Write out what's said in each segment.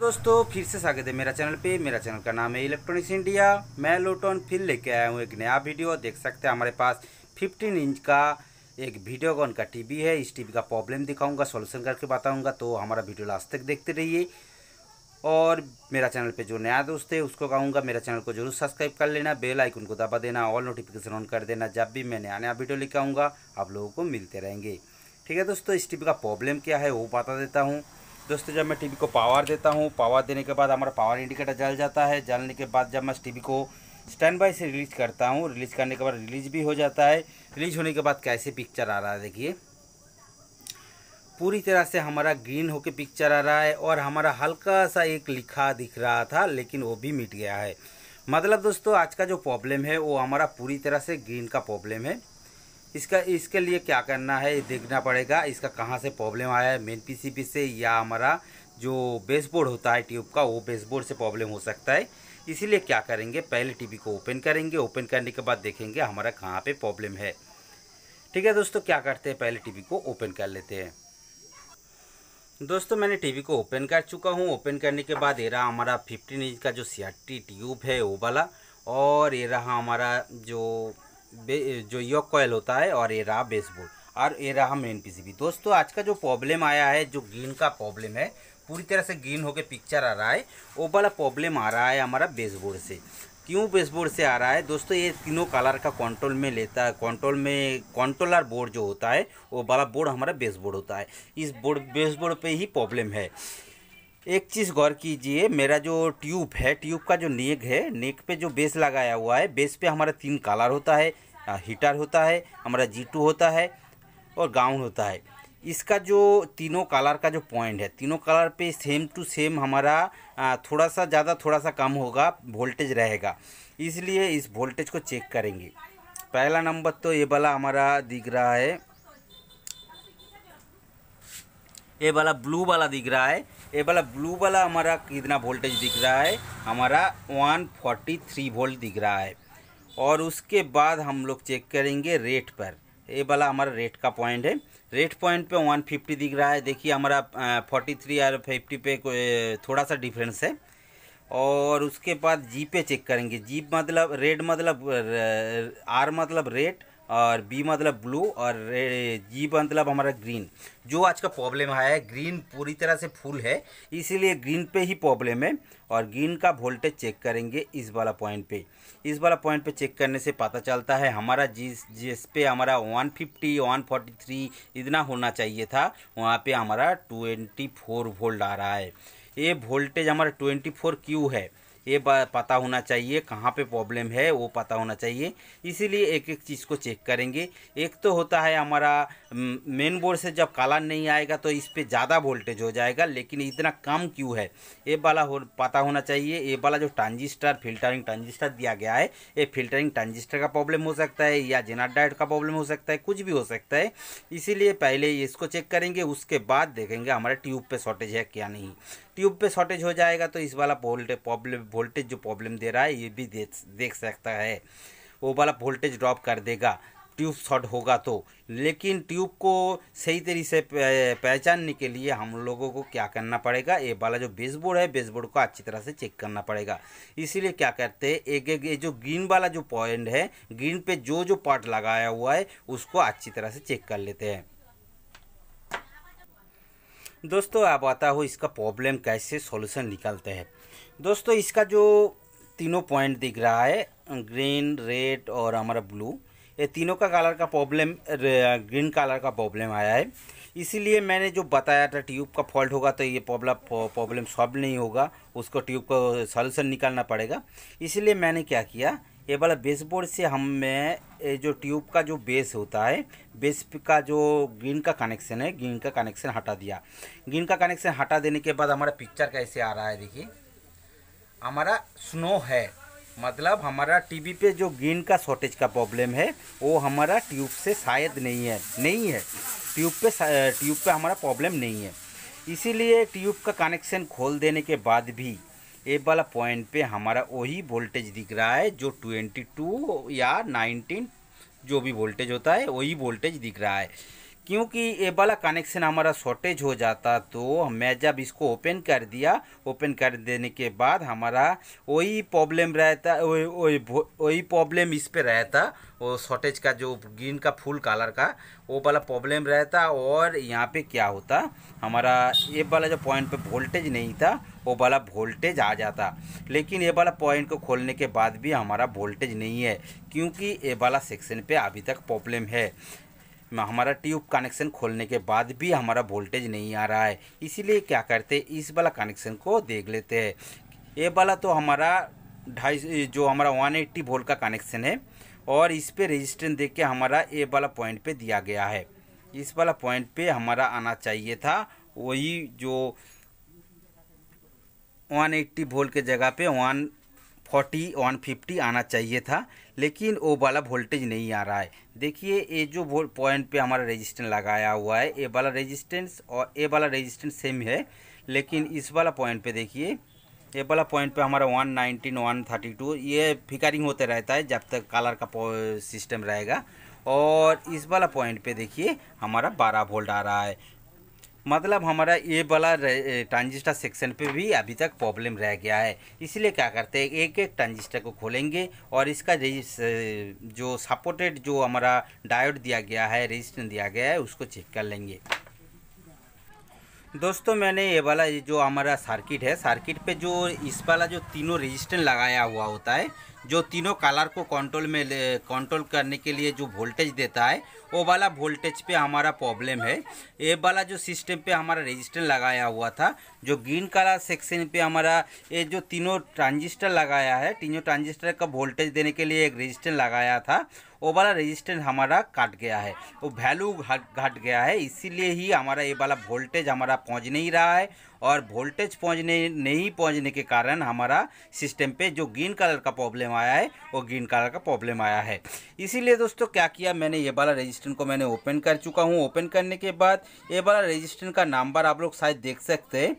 दोस्तों फिर से स्वागत है मेरा चैनल पे मेरा चैनल का नाम है इलेक्ट्रॉनिक्स इंडिया मैं लोटोन फिर लेके आया हूँ एक नया वीडियो देख सकते हैं हमारे पास 15 इंच का एक वीडियोकॉन का टीवी है इस टीवी का प्रॉब्लम दिखाऊंगा सॉल्यूशन करके बताऊंगा तो हमारा वीडियो लास्ट तक देखते रहिए और मेरा चैनल पर जो नया दोस्त है उसको कहूँगा मेरा चैनल को जरूर सब्सक्राइब कर लेना बेल आइकन को दबा देना ऑल नोटिफिकेशन ऑन कर देना जब भी मैं नया नया वीडियो लेकर आऊँगा आप लोगों को मिलते रहेंगे ठीक है दोस्तों इस टीवी का प्रॉब्लम क्या है वो बता देता हूँ दोस्तों जब मैं टीवी को पावर देता हूँ पावर देने के बाद हमारा पावर इंडिकेटर जल जाता है जलने के बाद जब मैं टीवी को स्टैंड बाई से रिलीज करता हूँ रिलीज करने के बाद रिलीज भी हो जाता है रिलीज होने के बाद कैसे पिक्चर आ रहा है देखिए पूरी तरह से हमारा ग्रीन होके पिक्चर आ रहा है और हमारा हल्का सा एक लिखा दिख रहा था लेकिन वो भी मिट गया है मतलब दोस्तों आज का जो प्रॉब्लम है वो हमारा पूरी तरह से ग्रीन का प्रॉब्लम है इसका इसके लिए क्या करना है देखना पड़ेगा इसका कहाँ से प्रॉब्लम आया है मेन पीसीबी से या हमारा जो बेसबोर्ड होता है ट्यूब का वो बेसबोर्ड से प्रॉब्लम हो सकता है इसीलिए क्या करेंगे पहले टीवी को ओपन करेंगे ओपन करने के बाद देखेंगे हमारा कहाँ पे प्रॉब्लम है ठीक है दोस्तों क्या करते हैं पहले टीवी को ओपन कर लेते हैं दोस्तों मैंने टीवी को ओपन कर चुका हूँ ओपन करने के बाद ये रहा हमारा फिफ्टीन इंच का जो सी ट्यूब है वो वाला और ये रहा हमारा जो जो योग कोयल होता है और ये रहा बेसबोर्ड और ये रहा मेन पीसीबी दोस्तों आज का जो प्रॉब्लम आया है जो ग्रीन का प्रॉब्लम है पूरी तरह से ग्रीन होकर पिक्चर आ रहा है वो वाला प्रॉब्लम आ रहा है हमारा बेसबोर्ड से क्यों बेसबोर्ड से आ रहा है दोस्तों ये तीनों कलर का कंट्रोल में लेता है कंट्रोल में कंट्रोलर बोर्ड जो होता है वो वाला बोर्ड हमारा बेसबोर्ड होता है इस बोर्ड बेसबोर्ड पे ही प्रॉब्लम है एक चीज़ गौर कीजिए मेरा जो ट्यूब है ट्यूब का जो नेक है नेक पे जो बेस लगाया हुआ है बेस पे हमारा तीन कलर होता है हीटर होता है हमारा जी टू होता है और गाउन होता है इसका जो तीनों कलर का जो पॉइंट है तीनों कलर पे सेम टू सेम हमारा थोड़ा सा ज़्यादा थोड़ा सा कम होगा वोल्टेज रहेगा इसलिए इस वोल्टेज को चेक करेंगे पहला नंबर तो ये वाला हमारा दिख रहा है ये वाला ब्लू वाला दिख रहा है ये वाला ब्लू वाला हमारा कितना वोल्टेज दिख रहा है हमारा 143 वोल्ट दिख रहा है और उसके बाद हम लोग चेक करेंगे रेट पर ये वाला हमारा रेट का पॉइंट है रेट पॉइंट पे 150 दिख रहा है देखिए हमारा 43 और 50 पे थोड़ा सा डिफरेंस है और उसके बाद जी पे चेक करेंगे जी मतलब रेड मतलब आर मतलब रेट और बी मतलब ब्लू और जी मतलब हमारा ग्रीन जो आज का प्रॉब्लम आया है ग्रीन पूरी तरह से फुल है इसीलिए ग्रीन पे ही प्रॉब्लम है और ग्रीन का वोल्टेज चेक करेंगे इस वाला पॉइंट पे इस वाला पॉइंट पे चेक करने से पता चलता है हमारा जिस जिस पे हमारा 150 143 इतना होना चाहिए था वहाँ पे हमारा 24 वोल्ट आ रहा है ये वोल्टेज हमारा ट्वेंटी क्यू है ये पता होना चाहिए कहाँ पे प्रॉब्लम है वो पता होना चाहिए इसीलिए एक एक चीज़ को चेक करेंगे एक तो होता है हमारा मेन बोर्ड से जब काला नहीं आएगा तो इस पर ज़्यादा वोल्टेज हो जाएगा लेकिन इतना कम क्यों है ये वाला हो पता होना चाहिए ये वाला जो ट्रांजिस्टर फिल्टरिंग ट्रांजिस्टर दिया गया है ये फिल्टरिंग ट्रांजिस्टर का प्रॉब्लम हो सकता है या जेनर डाइट का प्रॉब्लम हो सकता है कुछ भी हो सकता है इसीलिए पहले इसको चेक करेंगे उसके बाद देखेंगे हमारे ट्यूब पर शॉर्टेज है क्या नहीं ट्यूब पे शॉर्टेज हो जाएगा तो इस वाला वोल्टेज प्रॉब्लम वोल्टेज जो प्रॉब्लम दे रहा है ये भी देख देख सकता है वो वाला वोल्टेज ड्रॉप कर देगा ट्यूब शॉर्ट होगा तो लेकिन ट्यूब को सही तरीके से पहचानने के लिए हम लोगों को क्या करना पड़ेगा ये वाला जो बेसबोर्ड है बेसबोर्ड को अच्छी तरह से चेक करना पड़ेगा इसीलिए क्या करते हैं एक एक ये जो ग्रीन वाला जो पॉइंट है ग्रीन पे जो जो पार्ट लगाया हुआ है उसको अच्छी तरह से चेक कर लेते हैं दोस्तों आप आता हो इसका प्रॉब्लम कैसे सॉल्यूशन निकालते हैं दोस्तों इसका जो तीनों पॉइंट दिख रहा है ग्रीन रेड और हमारा ब्लू ये तीनों का कलर का प्रॉब्लम ग्रीन कलर का प्रॉब्लम आया है इसीलिए मैंने जो बताया था ट्यूब का फॉल्ट होगा तो ये प्रॉब्लम प्रॉब्लम सॉल्व नहीं होगा उसको ट्यूब का सॉल्यूशन निकालना पड़ेगा इसीलिए मैंने क्या किया ये वाला बेसबोर्ड से हमें जो ट्यूब का जो बेस होता है बेस का जो ग्रीन का कनेक्शन है ग्रीन का कनेक्शन हटा दिया ग्रीन का कनेक्शन हटा देने के बाद हमारा पिक्चर कैसे आ रहा है देखिए हमारा स्नो है मतलब हमारा टीवी पे जो ग्रीन का शॉर्टेज का प्रॉब्लम है वो हमारा ट्यूब से शायद नहीं है नहीं है ट्यूब पे ट्यूब पे हमारा प्रॉब्लम नहीं है इसीलिए ट्यूब का कनेक्शन खोल देने के बाद भी ये वाला पॉइंट पे हमारा वही वोल्टेज दिख रहा है जो 22 या 19 जो भी वोल्टेज होता है वही वोल्टेज दिख रहा है क्योंकि ये वाला कनेक्शन हमारा शॉर्टेज हो जाता तो मैं जब इसको ओपन कर दिया ओपन कर देने के बाद हमारा वही प्रॉब्लम रहता वही प्रॉब्लम इस पर रहता वो शॉर्टेज का जो ग्रीन का फुल कलर का वो वाला प्रॉब्लम रहता और यहाँ पे क्या होता हमारा ये वाला जो पॉइंट पे वोल्टेज नहीं था वो वाला वोल्टेज आ जाता लेकिन ये वाला पॉइंट को खोलने के बाद भी हमारा वोल्टेज नहीं है क्योंकि ये वाला सेक्शन पे अभी तक प्रॉब्लम है हमारा ट्यूब कनेक्शन खोलने के बाद भी हमारा वोल्टेज नहीं आ रहा है इसीलिए क्या करते हैं इस वाला कनेक्शन को देख लेते हैं ये वाला तो हमारा ढाई जो हमारा वन एट्टी वोल्ट का कनेक्शन है और इस पर रेजिस्टेंस देख के हमारा ए वाला पॉइंट पे दिया गया है इस वाला पॉइंट पे हमारा आना चाहिए था वही जो 180 वोल्ट के जगह पे वन फोर्टी वन फिफ्टी आना चाहिए था लेकिन वो वाला वोल्टेज नहीं आ रहा है देखिए ये जो पॉइंट पे हमारा रेजिस्टेंस लगाया हुआ है ये वाला रेजिस्टेंस और ये वाला रेजिस्टेंस सेम है लेकिन इस वाला पॉइंट पे देखिए ये वाला पॉइंट पे हमारा one nineteen one thirty two ये फिकारिंग होते रहता है जब तक कलर का सिस्टम रहेगा और इस वाला पॉइंट पे देखिए हमारा बारह वोल्ट आ रहा है मतलब हमारा ये वाला ट्रांजिस्टर सेक्शन पे भी अभी तक प्रॉब्लम रह गया है इसलिए क्या करते हैं एक एक ट्रांजिस्टर को खोलेंगे और इसका जो सपोर्टेड जो हमारा डायोड दिया गया है रेजिस्टेंस दिया गया है उसको चेक कर लेंगे दोस्तों मैंने ये वाला जो हमारा सर्किट है सर्किट पे जो इस वाला जो तीनों रेजिस्टेंस लगाया हुआ होता है जो तीनों कलर को कंट्रोल में कंट्रोल करने के लिए जो वोल्टेज देता है वो वाला वोल्टेज पे हमारा प्रॉब्लम है ये वाला जो सिस्टम पे हमारा रजिस्टर लगाया हुआ था जो ग्रीन कलर सेक्शन पे हमारा ये जो तीनों ट्रांजिस्टर लगाया है तीनों ट्रांजिस्टर का वोल्टेज देने के लिए एक रजिस्टर लगाया था वो वाला रजिस्टर हमारा काट गया है वो वैल्यू घट गया है इसीलिए ही हमारा ये वाला वोल्टेज हमारा पहुँच नहीं रहा है और वोल्टेज पहुंचने नहीं पहुंचने के कारण हमारा सिस्टम पे जो ग्रीन कलर का प्रॉब्लम आया है वो ग्रीन कलर का प्रॉब्लम आया है इसीलिए दोस्तों क्या किया मैंने ये वाला रजिस्टर को मैंने ओपन कर चुका हूँ ओपन करने के बाद ये वाला रजिस्टर का नंबर आप लोग शायद देख सकते हैं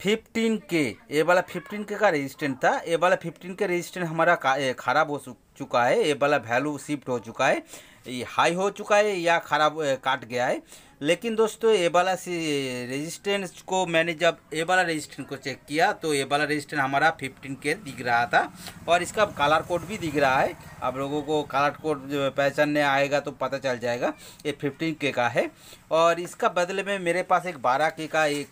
फिफ्टीन के ये वाला फिफ्टीन के का रेजिस्टेंट था ये वाला फिफ्टीन के रेजिस्टेंट हमारा ख़राब हो चुका है ये वाला वैल्यू शिफ्ट हो चुका है ये हाई हो चुका है या ख़राब काट गया है लेकिन दोस्तों ये वाला रेजिस्टेंस को मैंने जब ये वाला रेजिस्टेंस को चेक किया तो ये वाला रेजिस्टेंस हमारा 15 के दिख रहा था और इसका कलर कोड भी दिख रहा है आप लोगों को कलर कोड पहचानने आएगा तो पता चल जाएगा ये 15 के का है और इसका बदले में मेरे पास एक 12 के का एक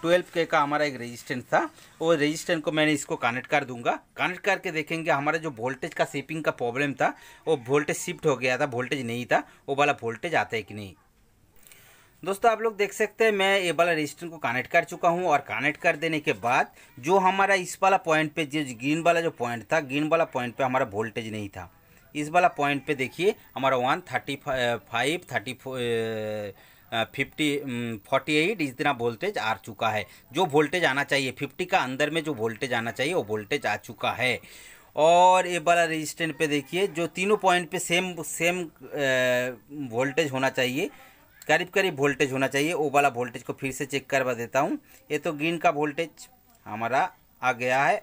ट्वेल्व के का हमारा एक रजिस्टेंस था वो रजिस्टेंस को मैंने इसको कनेक्ट कर दूंगा कनेक्ट करके देखेंगे हमारा जो वोल्टेज का सेपिंग का प्रॉब्लम था वो वोल्टेज शिफ्ट हो गया था वोल्टेज नहीं था वो वाला वोल्टेज आता है कि नहीं दोस्तों आप लोग देख सकते हैं मैं ये वाला रजिस्टर को कनेक्ट कर चुका हूँ और कनेक्ट कर देने के बाद जो हमारा इस वाला पॉइंट पे जो ग्रीन वाला जो पॉइंट था ग्रीन वाला पॉइंट पे हमारा वोल्टेज नहीं था इस वाला पॉइंट पे देखिए हमारा one thirty five thirty fifty forty eight इस तरह वोल्टेज आ चुका है जो वोल्टेज आना चाहिए फिफ्टी का अंदर में जो वोल्टेज आना चाहिए वो वोल्टेज आ चुका है और ये वाला रजिस्टेंट पे देखिए जो तीनों पॉइंट पे सेम सेम वोल्टेज होना चाहिए करीब करीब वोल्टेज होना चाहिए वो वाला वोल्टेज को फिर से चेक करवा देता हूँ ये तो ग्रीन का वोल्टेज हमारा आ गया है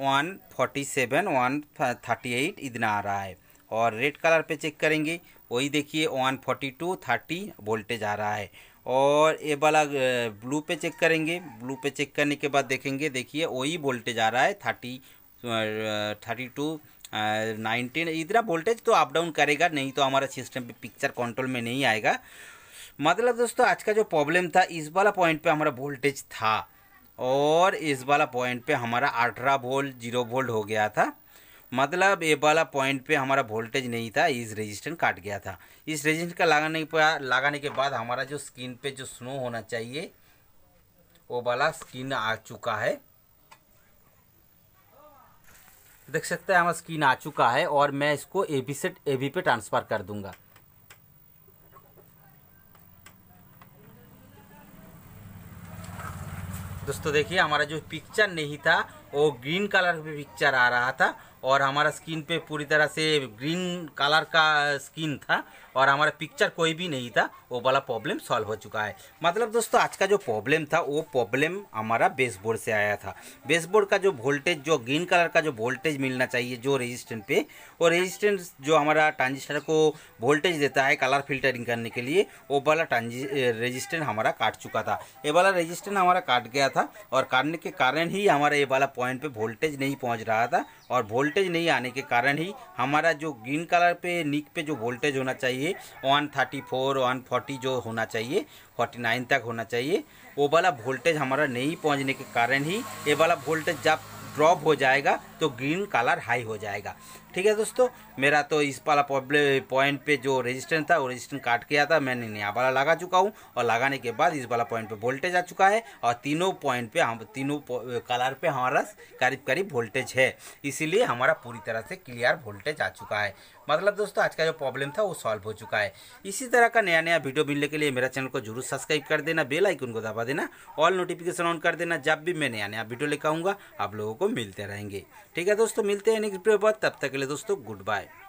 one forty seven one thirty eight इतना आ रहा है और रेड कलर पे चेक करेंगे वही देखिए one forty two thirty voltage आ रहा है और ये वाला ब्लू पे चेक करेंगे ब्लू पे चेक करने के बाद देखेंगे देखिए वही वोल्टेज आ रहा है थर्टी थर्टी टू नाइनटीन इतना वोल्टेज तो अप डाउन करेगा नहीं तो हमारा सिस्टम पे पिक्चर कंट्रोल में नहीं आएगा मतलब दोस्तों आज का जो प्रॉब्लम था इस वाला पॉइंट पे हमारा वोल्टेज था और इस वाला पॉइंट पे हमारा अठारह वोल्ट जीरो वोल्ट हो गया था मतलब ये वाला पॉइंट पे हमारा वोल्टेज नहीं था इस रेजिस्टेंस काट गया था इस रेजिस्टेंस का लगाने पर लगाने के बाद हमारा जो स्किन पे जो स्नो होना चाहिए वो वाला स्किन आ चुका है देख सकते हैं हमारा स्क्रीन आ चुका है और मैं इसको ए बी से ए बी पे ट्रांसफ़र कर दूंगा दोस्तों देखिए हमारा जो पिक्चर नहीं था वो ग्रीन कलर में पिक्चर आ रहा था और हमारा स्किन पे पूरी तरह से ग्रीन कलर का स्किन था और हमारा पिक्चर कोई भी नहीं था वो वाला प्रॉब्लम सॉल्व हो चुका है मतलब दोस्तों आज का जो प्रॉब्लम था वो प्रॉब्लम हमारा बेसबोर्ड से आया था बेसबोर्ड का जो वोल्टेज जो ग्रीन कलर का जो वोल्टेज मिलना चाहिए जो रेजिस्टेंट पे वो रेजिस्टेंस जो हमारा ट्रांजिस्टर को वोल्टेज देता है कलर फिल्टरिंग करने के लिए वो वाला रेजिस्टेंट हमारा काट चुका था ये वाला रेजिस्टेंट हमारा काट गया था और काटने के कारण ही हमारा ये वाला पॉइंट पर वोल्टेज नहीं पहुँच रहा था और वोल्ट वोल्टेज नहीं आने के कारण ही हमारा जो ग्रीन कलर पे निक पे जो वोल्टेज होना चाहिए 134 140 जो होना चाहिए 49 तक होना चाहिए वो वाला वोल्टेज हमारा नहीं पहुंचने के कारण ही ये वाला वोल्टेज जब ड्रॉप हो जाएगा तो ग्रीन कलर हाई हो जाएगा ठीक है दोस्तों मेरा तो इस वाला पॉइंट पे जो रेजिस्टेंस था वो रेजिस्टेंस काट किया था मैंने नया वाला लगा चुका हूँ और लगाने के बाद इस वाला पॉइंट पे वोल्टेज आ चुका है और तीनों पॉइंट पे हम तीनों कलर पे हमारा करीब करीब वोल्टेज है इसीलिए हमारा पूरी तरह से क्लियर वोल्टेज आ चुका है मतलब दोस्तों आज का जो प्रॉब्लम था वो सॉल्व हो चुका है इसी तरह का नया नया वीडियो मिलने के लिए मेरा चैनल को जरूर सब्सक्राइब कर देना बेल आइकन को दबा देना ऑल नोटिफिकेशन ऑन कर देना जब भी मैं नया नया वीडियो लेकर आऊँगा आप लोगों को मिलते रहेंगे ठीक है दोस्तों मिलते हैं नेक्स्ट वीडियो पर तब तक के लिए दोस्तों गुड बाय